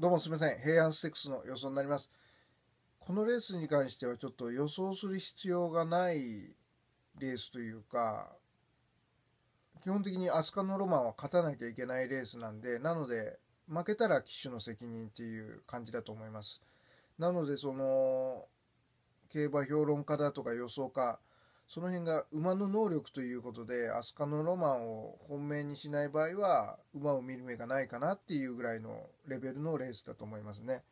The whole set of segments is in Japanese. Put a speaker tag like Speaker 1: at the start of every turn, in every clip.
Speaker 1: どうもすみません。平安ステックスの予想になります。このレースに関してはちょっと予想する必要がないレースというか、基本的に飛鳥のロマンは勝たなきゃいけないレースなんで、なので負けたら騎手の責任っていう感じだと思います。なのでその競馬評論家だとか予想家その辺が馬の能力ということで飛鳥のロマンを本命にしない場合は馬を見る目がないかなっていうぐらいのレベルのレースだと思いますね。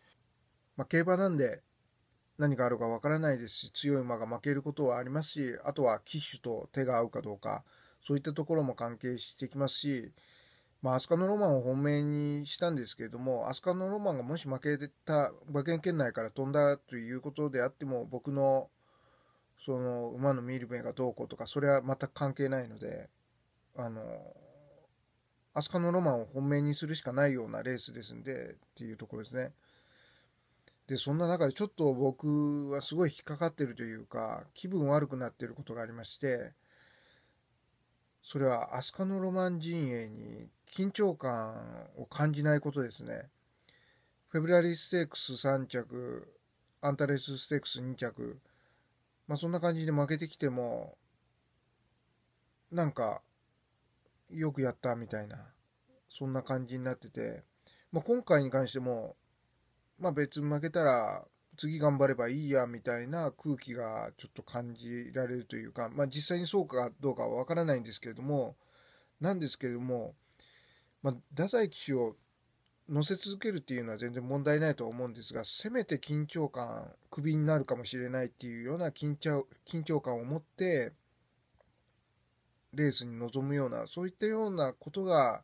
Speaker 1: まあ、競馬なんで何かあるかわからないですし強い馬が負けることはありますしあとは騎手と手が合うかどうかそういったところも関係してきますし、まあ、飛鳥のロマンを本命にしたんですけれども飛鳥のロマンがもし負けた馬券圏内から飛んだということであっても僕のその馬の見る目がどうこうとかそれは全く関係ないのであの飛鳥のロマンを本命にするしかないようなレースですんでっていうところですね。でそんな中でちょっと僕はすごい引っかかってるというか気分悪くなってることがありましてそれは飛鳥のロマン陣営に緊張感を感じないことですね。フェブラリーステークス3着アンタレスステークス2着まあそんな感じで負けてきても、なんか、よくやったみたいな、そんな感じになってて、まあ、今回に関しても、まあ別に負けたら、次頑張ればいいやみたいな空気がちょっと感じられるというか、まあ、実際にそうかどうかは分からないんですけれどもなんですけれども、まあ、太宰を乗せ続けるっていうのは全然問題ないと思うんですが、せめて緊張感、クビになるかもしれないっていうような緊張緊張感を持って、レースに臨むような、そういったようなことが、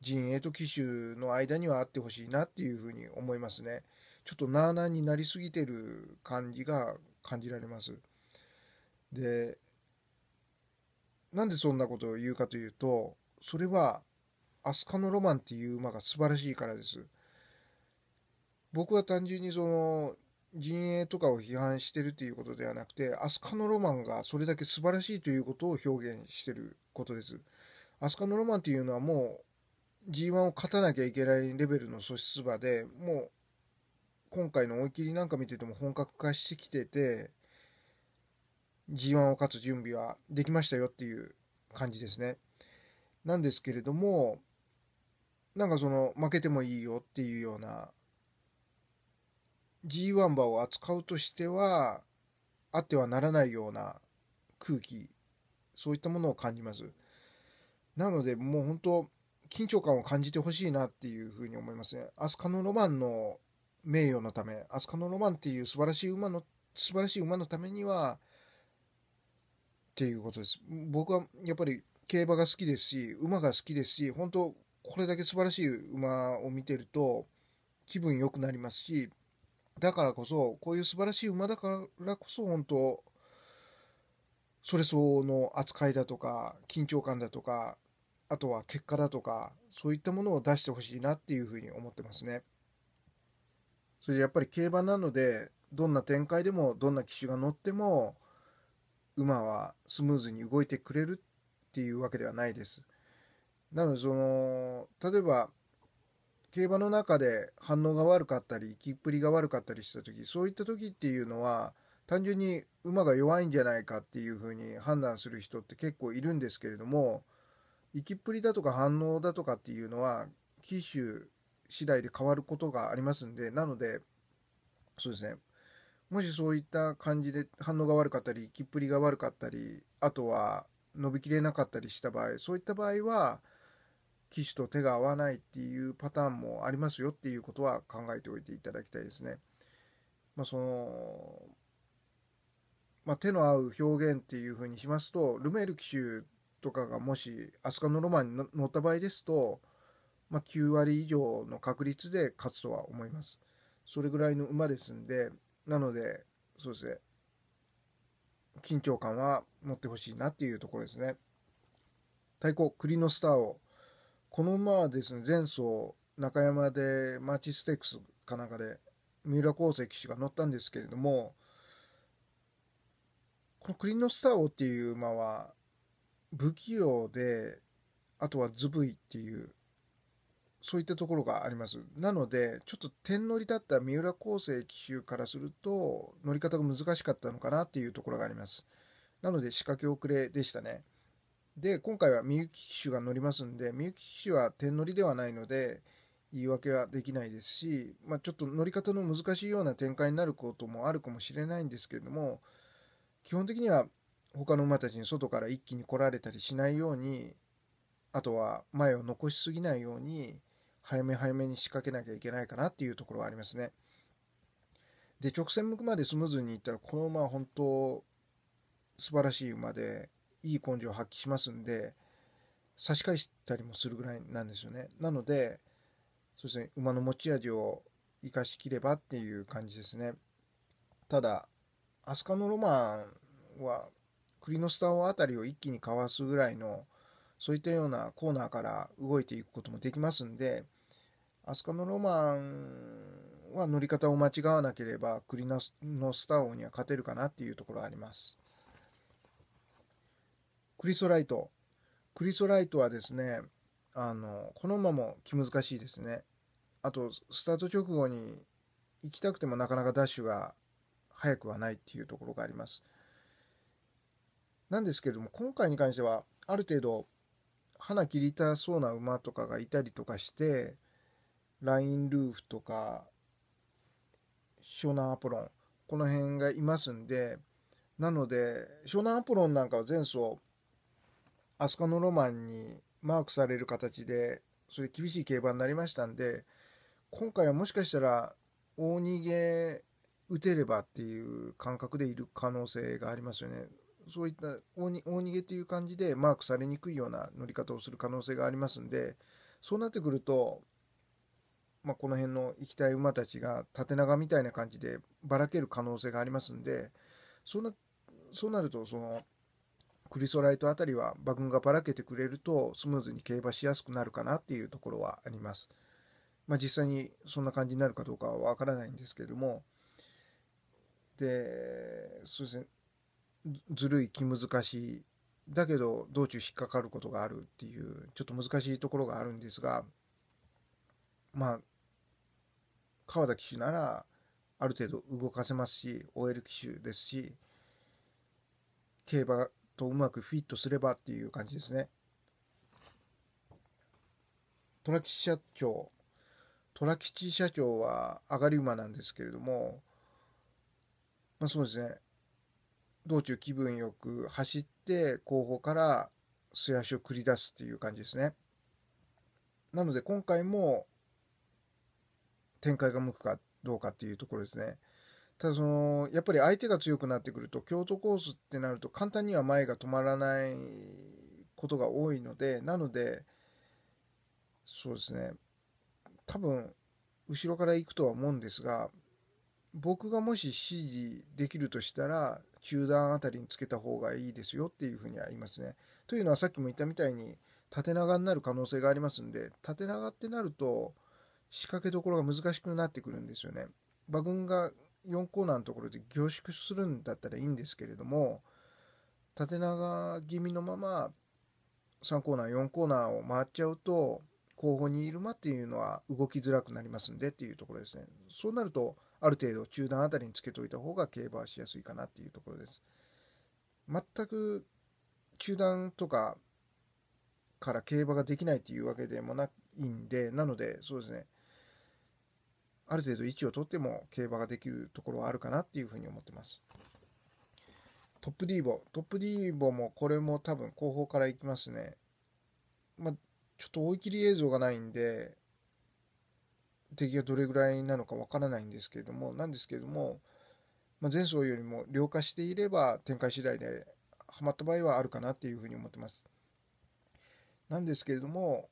Speaker 1: 陣営と騎手の間にはあってほしいなっていうふうに思いますね。ちょっとなーなーになりすぎてる感じが感じられます。で、なんでそんなことを言うかというと、それはアスカのロマンっていう馬が素晴らしいからです。僕は単純にその陣営とかを批判してるということではなくて、アスカのロマンがそれだけ素晴らしいということを表現してることです。アスカのロマンっていうのはもう G1 を勝たなきゃいけないレベルの素質馬でもう今回の追い切りなんか見てても本格化してきてて G1 を勝つ準備はできましたよっていう感じですね。なんですけれどもなんかその負けてもいいよっていうような G1 馬を扱うとしてはあってはならないような空気そういったものを感じますなのでもう本当緊張感を感じてほしいなっていうふうに思いますね飛鳥のロマンの名誉のため飛鳥のロマンっていう素晴らしい馬の素晴らしい馬のためにはっていうことです僕はやっぱり競馬が好きですし馬が好きですし本当これだけ素晴らしい馬を見てると気分良くなりますしだからこそこういう素晴らしい馬だからこそ本当それ相応の扱いだとか緊張感だとかあとは結果だとかそういったものを出してほしいなっていうふうに思ってますね。それでやっぱり競馬なのでどんな展開でもどんな機種が乗っても馬はスムーズに動いてくれるっていうわけではないです。なのでその例えば競馬の中で反応が悪かったり行きっぷりが悪かったりした時そういった時っていうのは単純に馬が弱いんじゃないかっていうふうに判断する人って結構いるんですけれども行きっぷりだとか反応だとかっていうのは機種次第で変わることがありますんでなのでそうですねもしそういった感じで反応が悪かったり行きっぷりが悪かったりあとは伸びきれなかったりした場合そういった場合は機種と手が合わないっていうパターンもありますよっていうことは考えておいていただきたいですね。まあ、その、まあ、手の合う表現っていうふうにしますとルメール機種とかがもしアスカのロマンに乗った場合ですと、まあ、9割以上の確率で勝つとは思います。それぐらいの馬ですんでなのでそうですね緊張感は持ってほしいなっていうところですね。対抗クリノスターをこのまあですね、前走、中山でマーチステックスかなんかで、三浦鉱石氏が乗ったんですけれども、このクリノスター王っていう馬は、不器用で、あとはズブイっていう、そういったところがあります。なので、ちょっと点乗りだった三浦航生騎手からすると、乗り方が難しかったのかなっていうところがあります。なので、仕掛け遅れでしたね。で今回はみゆき騎手が乗りますんでみゆき騎手は点乗りではないので言い訳はできないですし、まあ、ちょっと乗り方の難しいような展開になることもあるかもしれないんですけれども基本的には他の馬たちに外から一気に来られたりしないようにあとは前を残しすぎないように早め早めに仕掛けなきゃいけないかなっていうところはありますね。で直線向くまでスムーズにいったらこの馬は本当素晴らしい馬でいい根性を発揮しますんで、差し返したりもするぐらいなんですよね。なので、そうですね、馬の持ち味を生かしきればっていう感じですね。ただ、アスカのロマンは、クリノスタオあたりを一気にかわすぐらいの、そういったようなコーナーから動いていくこともできますんで、アスカのロマンは乗り方を間違わなければ、クリノスタオには勝てるかなっていうところはあります。クリソライト。クリソライトはですね、あの、この馬も気難しいですね。あと、スタート直後に行きたくてもなかなかダッシュが速くはないっていうところがあります。なんですけれども、今回に関しては、ある程度、花切りたそうな馬とかがいたりとかして、ラインルーフとか、湘南アポロン、この辺がいますんで、なので、湘南アポロンなんかは前走、飛鳥のロマンにマークされる形で、そういう厳しい競馬になりましたんで、今回はもしかしたら、大逃げ打てればっていう感覚でいる可能性がありますよね。そういった大逃げという感じでマークされにくいような乗り方をする可能性がありますんで、そうなってくると、まあ、この辺の行きたい馬たちが縦長みたいな感じでばらける可能性がありますんで、そうなそうなるとそのクリソライトあたりは馬群がばらけてくれるとスムーズに競馬しやすくなるかなっていうところはあります。まあ、実際にそんな感じになるかどうかはわからないんですけれども、で、そうですね、ずるい気難しい、だけど道中引っかかることがあるっていう、ちょっと難しいところがあるんですが、まあ、川田騎手ならある程度動かせますし、終える騎手ですし、競馬とうまくフィットすればっていう感じですね。虎吉社長虎吉社長は上がり馬なんですけれどもまあそうですね道中気分よく走って後方から素足を繰り出すっていう感じですね。なので今回も展開が向くかどうかっていうところですね。ただそのやっぱり相手が強くなってくると京都コースってなると簡単には前が止まらないことが多いのでなのでそうですね多分後ろから行くとは思うんですが僕がもし指示できるとしたら中段あたりにつけた方がいいですよっていうふうには言いますね。というのはさっきも言ったみたいに縦長になる可能性がありますんで縦長ってなると仕掛けどころが難しくなってくるんですよね。馬群が4コーナーのところで凝縮するんだったらいいんですけれども縦長気味のまま3コーナー4コーナーを回っちゃうと後方にいる間っていうのは動きづらくなりますんでっていうところですねそうなるとある程度中段あたりにつけといた方が競馬はしやすいかなっていうところです全く中段とかから競馬ができないっていうわけでもないんでなのでそうですねある程度位置を取っても競馬ができるところはあるかなっていうふうに思ってます。トップディーボ、トップディーボもこれも多分後方から行きますね。まあ、ちょっと追い切り映像がないんで、敵がどれぐらいなのかわからないんですけれども、なんですけれども、まあ、前走よりも良化していれば展開次第でハマった場合はあるかなっていうふうに思ってます。なんですけれども、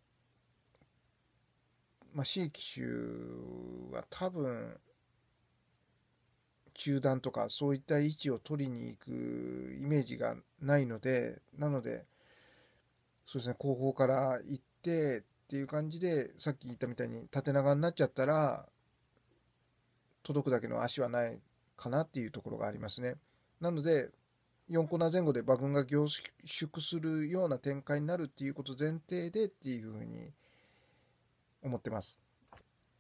Speaker 1: まあ、C 種は多分、球団とかそういった位置を取りに行くイメージがないので、なので、そうですね、後方から行ってっていう感じで、さっき言ったみたいに縦長になっちゃったら、届くだけの足はないかなっていうところがありますね。なので、4コーナー前後で馬群が凝縮するような展開になるっていうこと前提でっていうふうに思ってます。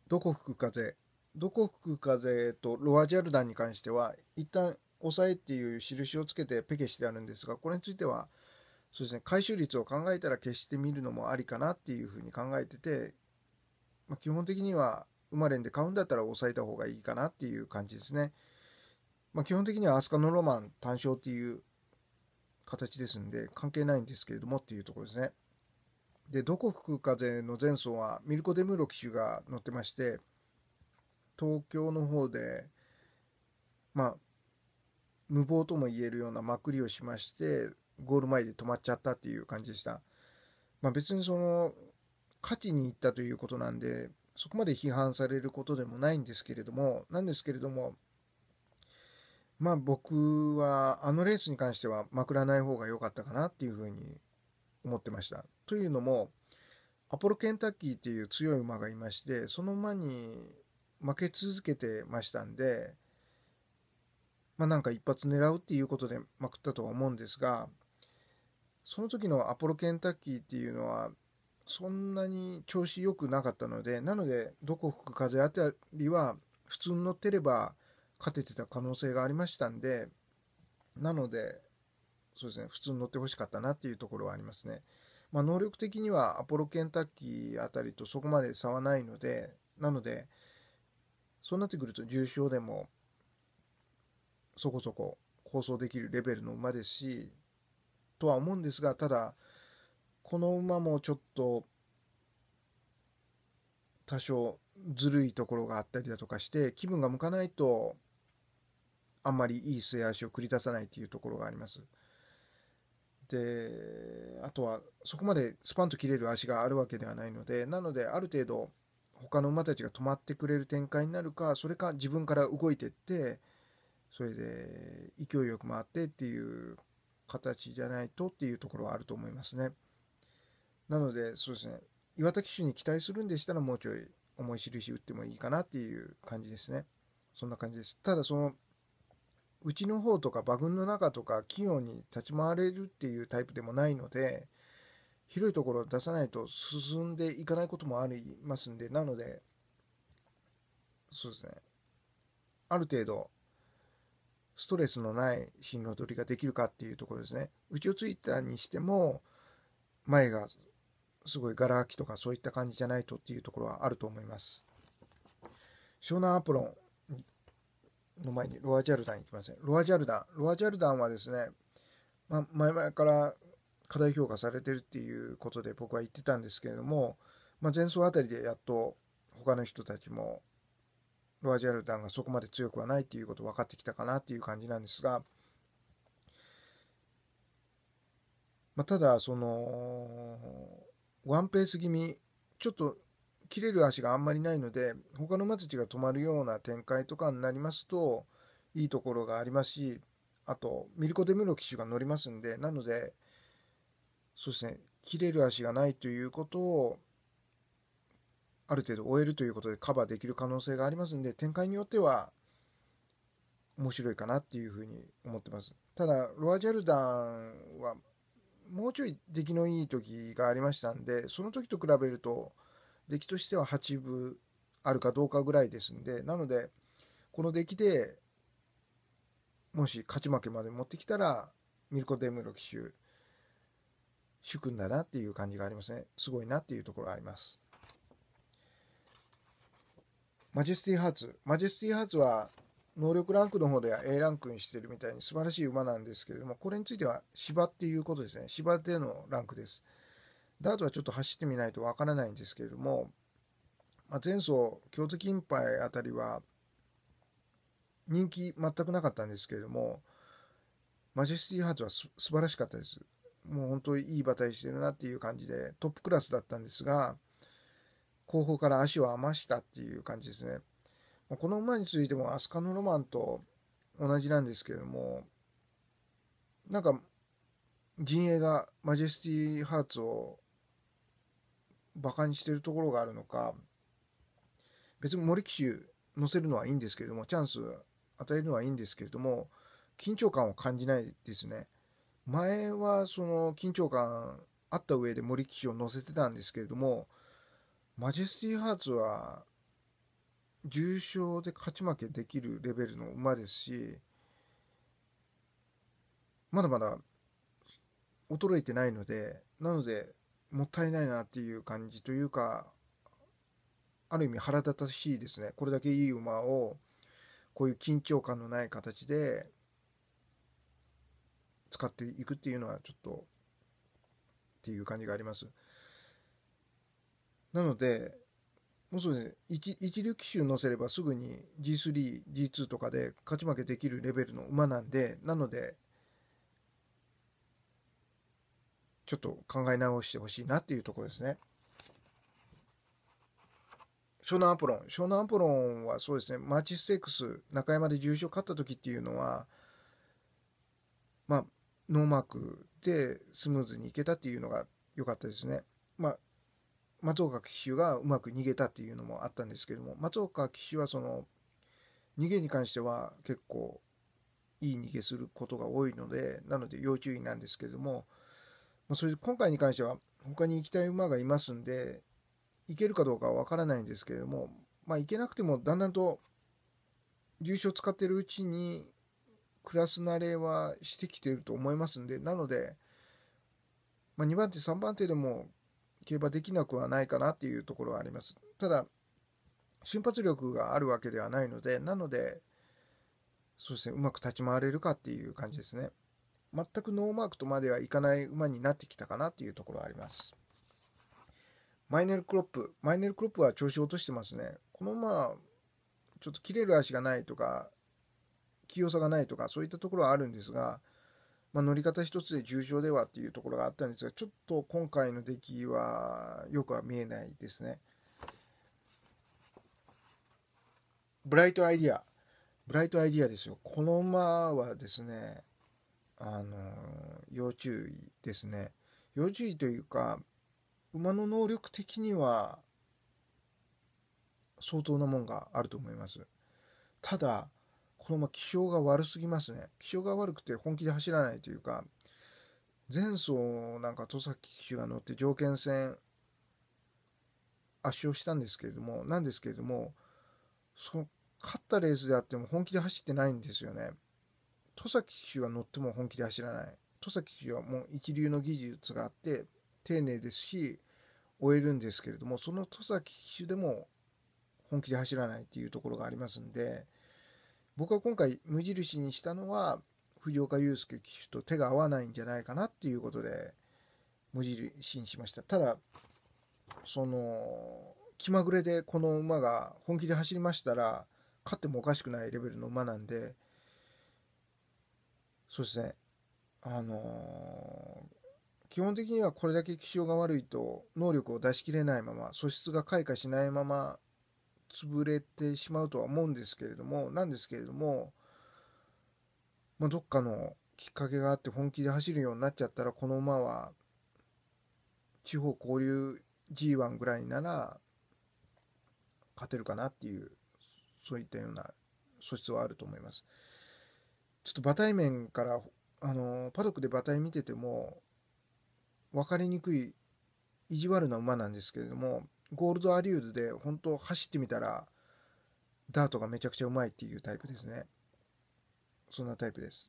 Speaker 1: どこ吹く風、どこ吹く風とロアジャルダンに関しては、一旦抑えっていう印をつけてペケしてあるんですが、これについては、そうですね、回収率を考えたら消してみるのもありかなっていうふうに考えてて、まあ、基本的には生まれんで買うんだったら抑えた方がいいかなっていう感じですね。まあ、基本的にはアスカのロマン単勝っていう形ですんで関係ないんですけれどもっていうところですね。で「どこ吹く風」の前奏はミルコ・デムーロ騎手が乗ってまして東京の方でまあ無謀とも言えるようなまくりをしましてゴール前で止まっちゃったっていう感じでした。まあ、別にその勝ちに行ったということなんでそこまで批判されることでもないんですけれどもなんですけれどもまあ僕はあのレースに関してはまくらない方が良かったかなっていうふうに思ってました。というのも、アポロケンタッキーっていう強い馬がいまして、その馬に負け続けてましたんで、まあなんか一発狙うっていうことでまくったとは思うんですが、その時のアポロケンタッキーっていうのは、そんなに調子良くなかったので、なので、どこ吹く風あたりは、普通に乗ってれば勝ててた可能性がありましたんで、なので、そうですね、普通に乗ってほしかったなっていうところはありますね。まあ、能力的にはアポロケンタッキーあたりとそこまで差はないので、なので、そうなってくると重症でもそこそこ構想できるレベルの馬ですし、とは思うんですが、ただ、この馬もちょっと多少ずるいところがあったりだとかして、気分が向かないと、あんまりいい末脚を繰り出さないというところがあります。であとはそこまでスパンと切れる足があるわけではないのでなのである程度他の馬たちが止まってくれる展開になるかそれか自分から動いてってそれで勢いよく回ってっていう形じゃないとっていうところはあると思いますね。なのでそうですね岩田騎手に期待するんでしたらもうちょい重い印打ってもいいかなっていう感じですね。そんな感じです。ただそのうちの方とか馬群の中とか器用に立ち回れるっていうタイプでもないので広いところを出さないと進んでいかないこともありますんでなのでそうですねある程度ストレスのない進路取りができるかっていうところですねうちをついたにしても前がすごいガラ空きとかそういった感じじゃないとっていうところはあると思います湘南アポロンの前にロア・ジャルダン行きません。ロア・ジャルダン。ロア・ジャルダンはですね、まあ、前々から過大評価されてるっていうことで僕は言ってたんですけれども、まあ、前走あたりでやっと他の人たちもロア・ジャルダンがそこまで強くはないっていうこと分かってきたかなっていう感じなんですが、まあ、ただそのワンペース気味ちょっと切れる足があんまりないので他のたちが止まるような展開とかになりますといいところがありますしあとミルコ・デムロ騎手が乗りますんでなのでそうですね切れる足がないということをある程度終えるということでカバーできる可能性がありますんで展開によっては面白いかなっていうふうに思ってますただロア・ジャルダンはもうちょい出来のいい時がありましたんでその時と比べると出来としては8分あるかどうかぐらいですんでなのでこの出来でもし勝ち負けまで持ってきたらミルコ・デムロ騎手主君だなっていう感じがありますねすごいなっていうところがありますマジェスティハーツマジェスティハーツは能力ランクの方では A ランクにしてるみたいに素晴らしい馬なんですけれどもこれについては芝っていうことですね芝でのランクですダートはちょっと走ってみないとわからないんですけれども、まあ、前走京都金杯あたりは人気全くなかったんですけれどもマジェスティーハーツは素晴らしかったですもう本当にいい馬体してるなっていう感じでトップクラスだったんですが後方から足を余したっていう感じですねこの馬についても飛鳥のロマンと同じなんですけれどもなんか陣営がマジェスティーハーツをバカにしてるところがあるのか別に森騎手乗せるのはいいんですけれどもチャンス与えるのはいいんですけれども緊張感を感じないですね前はその緊張感あった上で森騎手を乗せてたんですけれどもマジェスティーハーツは重傷で勝ち負けできるレベルの馬ですしまだまだ衰えてないのでなのでもったいないなっていう感じというかある意味腹立たしいですねこれだけいい馬をこういう緊張感のない形で使っていくっていうのはちょっとっていう感じがありますなのでもうそうです一一流騎手乗せればすぐに G3、G2 とかで勝ち負けできるレベルの馬なんで、なので、ちょっと考え直してほしいなっていうところですね。湘南アポロン。湘南アポロンはそうですね、マーチステークス、中山で重賞勝った時っていうのは、まあ、ノーマークでスムーズにいけたっていうのが良かったですね。まあ、松岡騎手がうまく逃げたっていうのもあったんですけども、松岡騎手はその、逃げに関しては結構いい逃げすることが多いので、なので要注意なんですけども、まあ、それで今回に関しては他に行きたい馬がいますんで行けるかどうかは分からないんですけれども、まあ、行けなくてもだんだんと優勝使ってるうちにクラス慣れはしてきてると思いますんでなので、まあ、2番手3番手でも競馬できなくはないかなっていうところはありますただ瞬発力があるわけではないのでなのでそうですねうまく立ち回れるかっていう感じですね。全くノーマークとまではいかない馬になってきたかなというところはあります。マイネルクロップ、マイネルクロップは調子を落としてますね。このまあ、ちょっと切れる足がないとか、器用さがないとか、そういったところはあるんですが、まあ、乗り方一つで重症ではっていうところがあったんですが、ちょっと今回の出来はよくは見えないですね。ブライトアイディア。ブライトアイディアですよ。この馬はですね、あの要注意ですね要注意というか馬の能力的には相当なもんがあると思いますただこのま気性が悪すぎますね気性が悪くて本気で走らないというか前走なんか戸崎騎手が乗って条件戦圧勝したんですけれどもなんですけれどもその勝ったレースであっても本気で走ってないんですよね戸崎騎手は乗っても本気で走らない戸崎騎手はもう一流の技術があって丁寧ですし終えるんですけれどもその戸崎騎手でも本気で走らないっていうところがありますんで僕は今回無印にしたのは藤岡祐介騎手と手が合わないんじゃないかなっていうことで無印にしましたただその気まぐれでこの馬が本気で走りましたら勝ってもおかしくないレベルの馬なんでそうですねあのー、基本的にはこれだけ気性が悪いと能力を出し切れないまま素質が開花しないまま潰れてしまうとは思うんですけれどもなんですけれども、まあ、どっかのきっかけがあって本気で走るようになっちゃったらこの馬は地方交流 G1 ぐらいなら勝てるかなっていうそういったような素質はあると思います。ちょっと馬体面からあのパドックで馬体見てても分かりにくい意地悪な馬なんですけれどもゴールドアリューズで本当走ってみたらダートがめちゃくちゃうまいっていうタイプですねそんなタイプです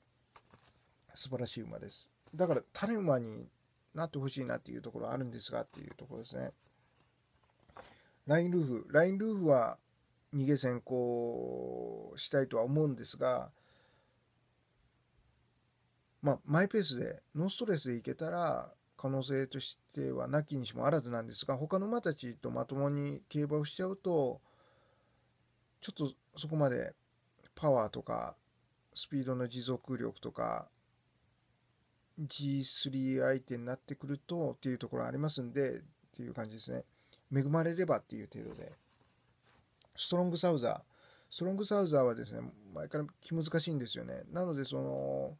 Speaker 1: 素晴らしい馬ですだから種馬になってほしいなっていうところあるんですがっていうところですねラインルーフラインルーフは逃げ先行したいとは思うんですがまあ、マイペースでノーストレスでいけたら可能性としてはなきにしもあらずなんですが他の馬たちとまともに競馬をしちゃうとちょっとそこまでパワーとかスピードの持続力とか G3 相手になってくるとっていうところありますんでっていう感じですね恵まれればっていう程度でストロングサウザーストロングサウザーはですね前から気難しいんですよねなのでその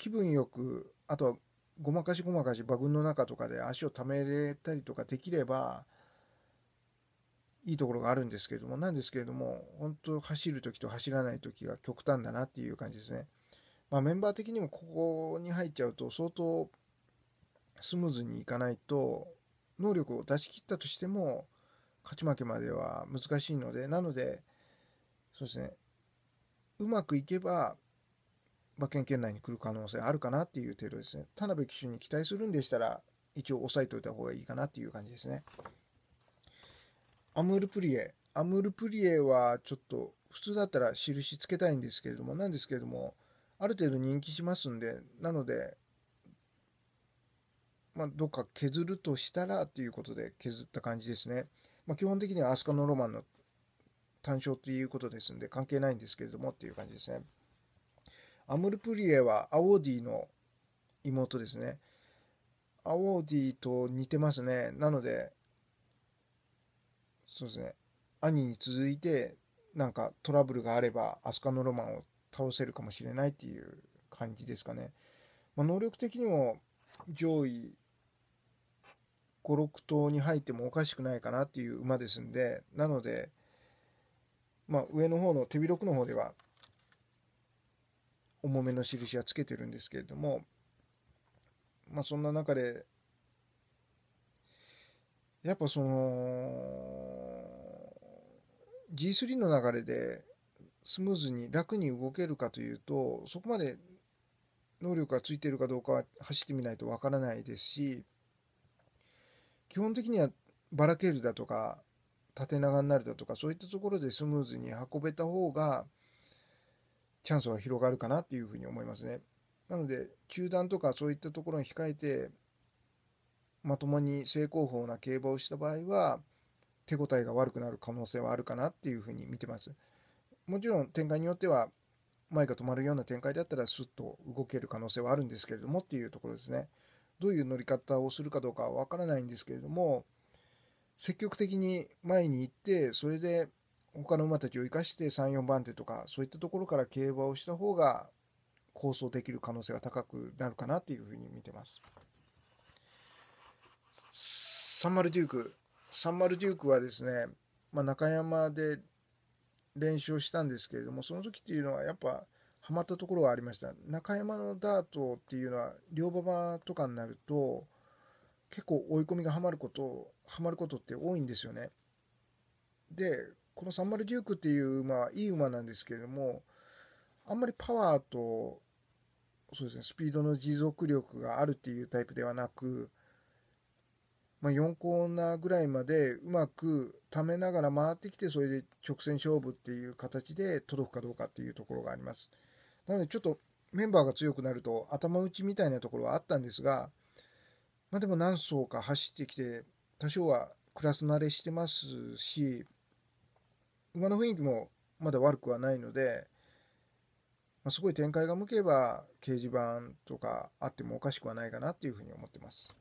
Speaker 1: 気分よくあとはごまかしごまかし馬群の中とかで足をためれたりとかできればいいところがあるんですけれどもなんですけれども本当走る時と走らない時が極端だなっていう感じですね。まあ、メンバー的にもここに入っちゃうと相当スムーズにいかないと能力を出し切ったとしても勝ち負けまでは難しいのでなのでそうですねうまくいけば馬券圏内に来る可能性あるかなっていう程度ですね。田辺騎手に期待するんでしたら、一応押さえておいた方がいいかなっていう感じですね。アムールプリエ。アムールプリエはちょっと普通だったら印つけたいんですけれども、なんですけれども、ある程度人気しますんで、なので、まあ、どっか削るとしたらっていうことで削った感じですね。まあ、基本的にはアスカのロマンの単勝ということですんで、関係ないんですけれどもっていう感じですね。アムルプリエはアオーディの妹ですね。アオーディと似てますね。なので、そうですね。兄に続いて、なんかトラブルがあれば、アスカのロマンを倒せるかもしれないっていう感じですかね。まあ、能力的にも上位5、6頭に入ってもおかしくないかなっていう馬ですんで、なので、まあ、上の方の手広くの方では重めの印はつけてるんですけれども、まあ、そんな中でやっぱその G3 の流れでスムーズに楽に動けるかというとそこまで能力がついてるかどうかは走ってみないとわからないですし基本的にはバラけるだとか縦長になるだとかそういったところでスムーズに運べた方がチャンスは広がるかなっていうふうに思いますね。なので、球団とかそういったところに控えて、まともに正攻法な競馬をした場合は、手応えが悪くなる可能性はあるかなっていうふうに見てます。もちろん展開によっては、前が止まるような展開だったら、すっと動ける可能性はあるんですけれどもっていうところですね。どういう乗り方をするかどうかはわからないんですけれども、積極的に前に行って、それで他の馬たちを生かして3、4番手とか、そういったところから競馬をした方が構想できる可能性が高くなるかなっていうふうに見てます。サンマルデューク。サンマルデュークはですね、まあ、中山で練習をしたんですけれども、その時っていうのはやっぱ、ハマったところはありました。中山のダートっていうのは、両馬場とかになると、結構追い込みがはまること、はまることって多いんですよね。で、このサンマルデュークっていう馬、まあ、いい馬なんですけれどもあんまりパワーとそうですねスピードの持続力があるっていうタイプではなく、まあ、4コーナーぐらいまでうまくためながら回ってきてそれで直線勝負っていう形で届くかどうかっていうところがあります。なのでちょっとメンバーが強くなると頭打ちみたいなところはあったんですが、まあ、でも何層か走ってきて多少はクラス慣れしてますし馬の雰囲気もまだ悪くはないので、まあ、すごい展開が向けば掲示板とかあってもおかしくはないかなっていうふうに思ってます。